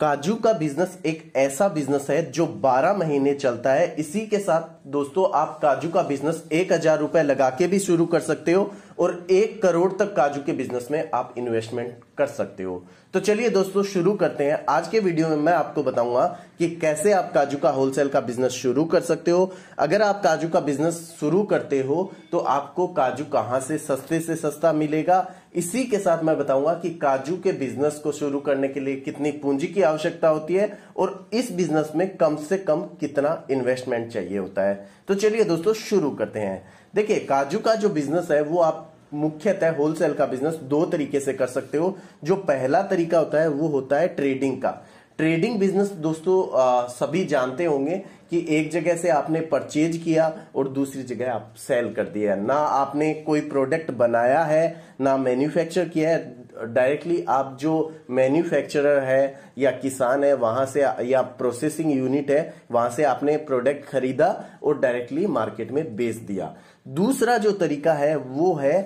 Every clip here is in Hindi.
काजू का बिजनेस एक ऐसा बिजनेस है जो 12 महीने चलता है इसी के साथ दोस्तों आप काजू का बिजनेस एक हजार रुपए लगा के भी शुरू कर सकते हो और एक करोड़ तक काजू के बिजनेस में आप इन्वेस्टमेंट कर सकते हो तो चलिए दोस्तों शुरू करते हैं आज के वीडियो में मैं आपको बताऊंगा कि कैसे आप काजू का होलसेल का बिजनेस शुरू कर सकते हो अगर आप काजू का बिजनेस शुरू करते हो तो आपको काजू कहां से सस्ते से सस्ता मिलेगा इसी के साथ मैं बताऊंगा कि काजू के बिजनेस को शुरू करने के लिए कितनी पूंजी की आवश्यकता होती है और इस बिजनेस में कम से कम कितना इन्वेस्टमेंट चाहिए होता है तो चलिए दोस्तों शुरू करते हैं देखिए काजू का जो बिजनेस है वो आप मुख्यतः होलसेल का बिजनेस दो तरीके से कर सकते हो जो पहला तरीका होता है वो होता है ट्रेडिंग का ट्रेडिंग बिजनेस दोस्तों आ, सभी जानते होंगे कि एक जगह से आपने परचेज किया और दूसरी जगह आप सेल कर दिया ना आपने कोई प्रोडक्ट बनाया है ना मैन्युफैक्चर किया है डायरेक्टली आप जो मैन्युफैक्चरर है या किसान है वहां से या प्रोसेसिंग यूनिट है वहां से आपने प्रोडक्ट खरीदा और डायरेक्टली मार्केट में बेच दिया दूसरा जो तरीका है वो है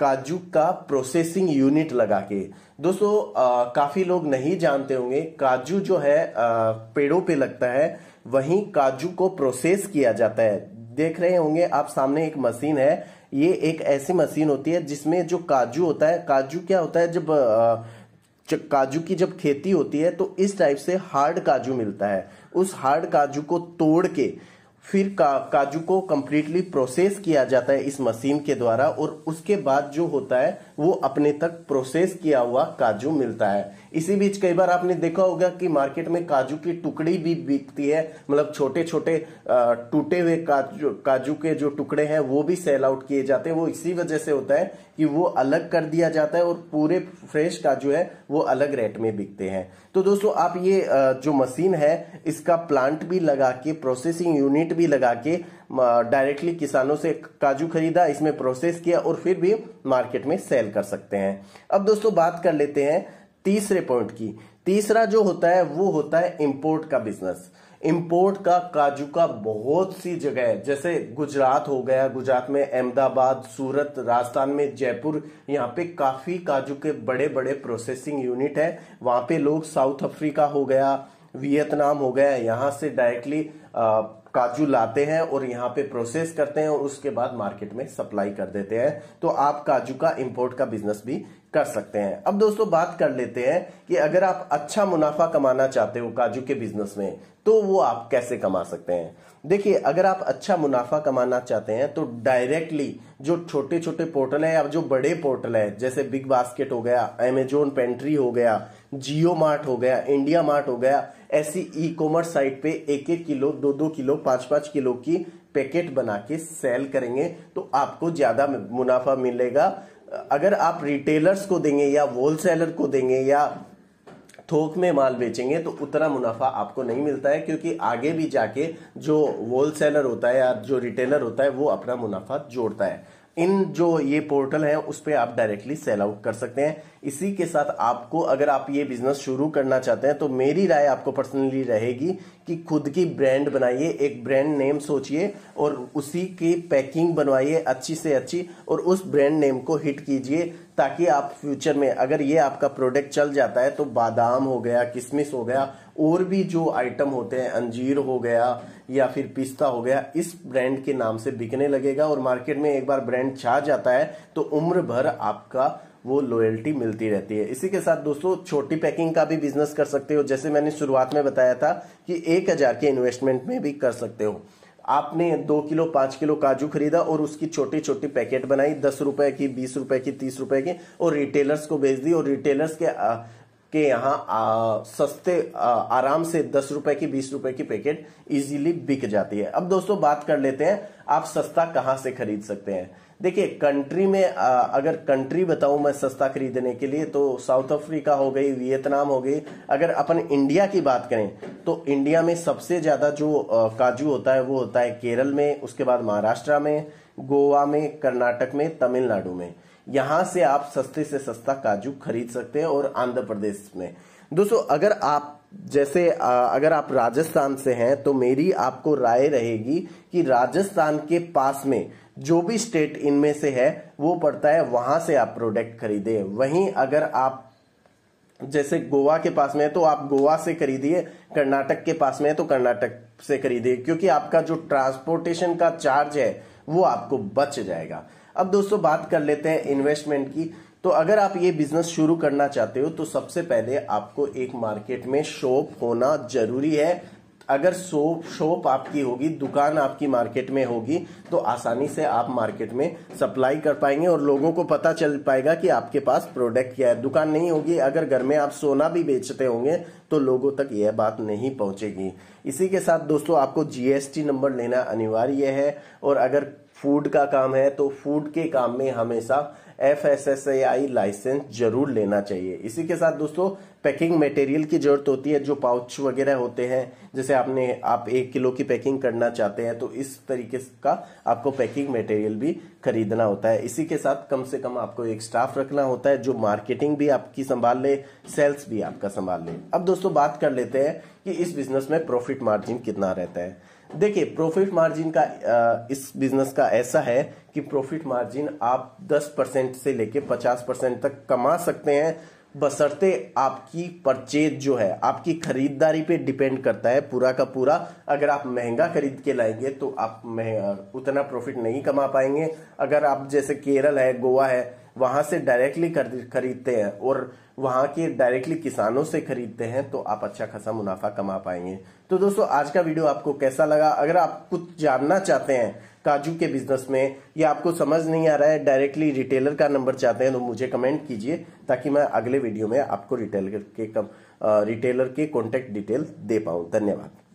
काजू का प्रोसेसिंग यूनिट लगा के दोस्तों काफ़ी लोग नहीं जानते होंगे काजू जो है आ, पेड़ों पे लगता है वहीं काजू को प्रोसेस किया जाता है देख रहे होंगे आप सामने एक मशीन है ये एक ऐसी मशीन होती है जिसमें जो काजू होता है काजू क्या होता है जब आ, काजू की जब खेती होती है तो इस टाइप से हार्ड काजू मिलता है उस हार्ड काजू को तोड़ के फिर का, काजू को कम्प्लीटली प्रोसेस किया जाता है इस मशीन के द्वारा और उसके बाद जो होता है वो अपने तक प्रोसेस किया हुआ काजू मिलता है इसी बीच कई बार आपने देखा होगा कि मार्केट में काजू की टुकड़ी भी बिकती है मतलब छोटे छोटे टूटे हुए काजू काजू के जो टुकड़े हैं वो भी सेल आउट किए जाते हैं वो इसी वजह से होता है कि वो अलग कर दिया जाता है और पूरे फ्रेश काजू है वो अलग रेट में बिकते हैं तो दोस्तों आप ये जो मशीन है इसका प्लांट भी लगा के प्रोसेसिंग यूनिट भी लगा के डायरेक्टली किसानों से काजू खरीदा इसमें प्रोसेस किया और फिर भी मार्केट में सेल कर सकते हैं अब दोस्तों बात कर लेते हैं तीसरे पॉइंट की तीसरा जो होता है वो होता है इम्पोर्ट का बिजनेस इम्पोर्ट का काजू का बहुत सी जगह है जैसे गुजरात हो गया गुजरात में अहमदाबाद सूरत राजस्थान में जयपुर यहाँ पे काफी काजू के बड़े बड़े प्रोसेसिंग यूनिट है वहां पे लोग साउथ अफ्रीका हो गया वियतनाम हो गया यहाँ से डायरेक्टली काजू लाते हैं और यहाँ पे प्रोसेस करते हैं और उसके बाद मार्केट में सप्लाई कर देते हैं तो आप काजू का इंपोर्ट का बिजनेस भी कर सकते हैं अब दोस्तों बात कर लेते हैं कि अगर आप अच्छा मुनाफा कमाना चाहते हो काजू के बिजनेस में तो वो आप कैसे कमा सकते हैं देखिए अगर आप अच्छा मुनाफा कमाना चाहते हैं तो डायरेक्टली जो छोटे छोटे पोर्टल है या जो बड़े पोर्टल है जैसे बिग बास्केट हो गया एमेजोन पेंट्री हो गया जियो मार्ट हो गया इंडिया मार्ट हो गया ऐसी ई कॉमर्स साइट पे एक एक किलो दो दो किलो पांच पांच किलो की पैकेट बना के सेल करेंगे तो आपको ज़्यादा मुनाफा मिलेगा अगर आप रिटेलर्स को देंगे या होलसेलर को देंगे या थोक में माल बेचेंगे तो उतना मुनाफा आपको नहीं मिलता है क्योंकि आगे भी जाके जो होलसेलर होता है या जो रिटेलर होता है वो अपना मुनाफा जोड़ता है इन जो ये पोर्टल हैं उस पर आप डायरेक्टली सेल आउट कर सकते हैं इसी के साथ आपको अगर आप ये बिजनेस शुरू करना चाहते हैं तो मेरी राय आपको पर्सनली रहेगी कि खुद की ब्रांड बनाइए एक ब्रांड नेम सोचिए और उसी की पैकिंग बनवाइए अच्छी से अच्छी और उस ब्रांड नेम को हिट कीजिए ताकि आप फ्यूचर में अगर ये आपका प्रोडक्ट चल जाता है तो बादाम हो गया किसमिस हो गया और भी जो आइटम होते हैं अंजीर हो गया या फिर पिस्ता हो गया इस ब्रांड के नाम से बिकने लगेगा और मार्केट में एक बार ब्रांड छा जाता है तो उम्र भर आपका वो लॉयल्टी मिलती रहती है इसी के साथ दोस्तों छोटी पैकिंग का भी बिजनेस कर सकते हो जैसे मैंने शुरुआत में बताया था कि एक हजार के इन्वेस्टमेंट में भी कर सकते हो आपने दो किलो पांच किलो काजू खरीदा और उसकी छोटी छोटी पैकेट बनाई दस रुपए की बीस रुपए की तीस रुपए की और रिटेलर्स को भेज दी और रिटेलर्स के कि यहाँ सस्ते आ, आराम से दस रुपए की बीस रुपए की पैकेट इजीली बिक जाती है अब दोस्तों बात कर लेते हैं आप सस्ता कहाँ से खरीद सकते हैं देखिए कंट्री में आ, अगर कंट्री बताऊं मैं सस्ता खरीदने के लिए तो साउथ अफ्रीका हो गई वियतनाम हो गई अगर अपन इंडिया की बात करें तो इंडिया में सबसे ज़्यादा जो आ, काजू होता है वो होता है केरल में उसके बाद महाराष्ट्र में गोवा में कर्नाटक में तमिलनाडु में यहाँ से आप सस्ते से सस्ता काजू खरीद सकते हैं और आंध्र प्रदेश में दोस्तों अगर आप जैसे अगर आप राजस्थान से हैं तो मेरी आपको राय रहेगी कि राजस्थान के पास में जो भी स्टेट इनमें से है वो पड़ता है वहां से आप प्रोडक्ट खरीदे वहीं अगर आप जैसे गोवा के पास में है तो आप गोवा से खरीदिए कर्नाटक के पास में है तो कर्नाटक से खरीदिए क्योंकि आपका जो ट्रांसपोर्टेशन का चार्ज है वो आपको बच जाएगा अब दोस्तों बात कर लेते हैं इन्वेस्टमेंट की तो अगर आप ये बिजनेस शुरू करना चाहते हो तो सबसे पहले आपको एक मार्केट में शॉप होना जरूरी है अगर सोप शॉप आपकी होगी दुकान आपकी मार्केट में होगी तो आसानी से आप मार्केट में सप्लाई कर पाएंगे और लोगों को पता चल पाएगा कि आपके पास प्रोडक्ट क्या है दुकान नहीं होगी अगर घर में आप सोना भी बेचते होंगे तो लोगों तक यह बात नहीं पहुंचेगी इसी के साथ दोस्तों आपको जीएसटी नंबर लेना अनिवार्य है और अगर फूड का काम है तो फूड के काम में हमेशा F S S A I licence जरूर लेना चाहिए इसी के साथ दोस्तों पैकिंग मटेरियल की जरूरत होती है जो पाउच वगैरह होते हैं जैसे आपने आप एक किलो की पैकिंग करना चाहते हैं तो इस तरीके का आपको पैकिंग मटेरियल भी खरीदना होता है इसी के साथ कम से कम आपको एक स्टाफ रखना होता है जो मार्केटिंग भी आपकी संभाल ले सेल्स भी आपका संभाल ले अब दोस्तों बात कर लेते हैं कि इस बिजनेस में प्रॉफिट मार्जिन कितना रहता है देखिए प्रॉफिट मार्जिन का इस बिजनेस का ऐसा है कि प्रॉफिट मार्जिन आप 10 परसेंट से लेके 50 परसेंट तक कमा सकते हैं बसरते आपकी परचेज जो है आपकी खरीदारी पे डिपेंड करता है पूरा का पूरा अगर आप महंगा खरीद के लाएंगे तो आप उतना प्रॉफिट नहीं कमा पाएंगे अगर आप जैसे केरल है गोवा है वहां से डायरेक्टली खरीदते हैं और वहां के डायरेक्टली किसानों से खरीदते हैं तो आप अच्छा खासा मुनाफा कमा पाएंगे तो दोस्तों आज का वीडियो आपको कैसा लगा अगर आप कुछ जानना चाहते हैं काजू के बिजनेस में या आपको समझ नहीं आ रहा है डायरेक्टली रिटेलर का नंबर चाहते हैं तो मुझे कमेंट कीजिए ताकि मैं अगले वीडियो में आपको रिटेलर के कम, रिटेलर के कॉन्टेक्ट डिटेल दे पाऊं धन्यवाद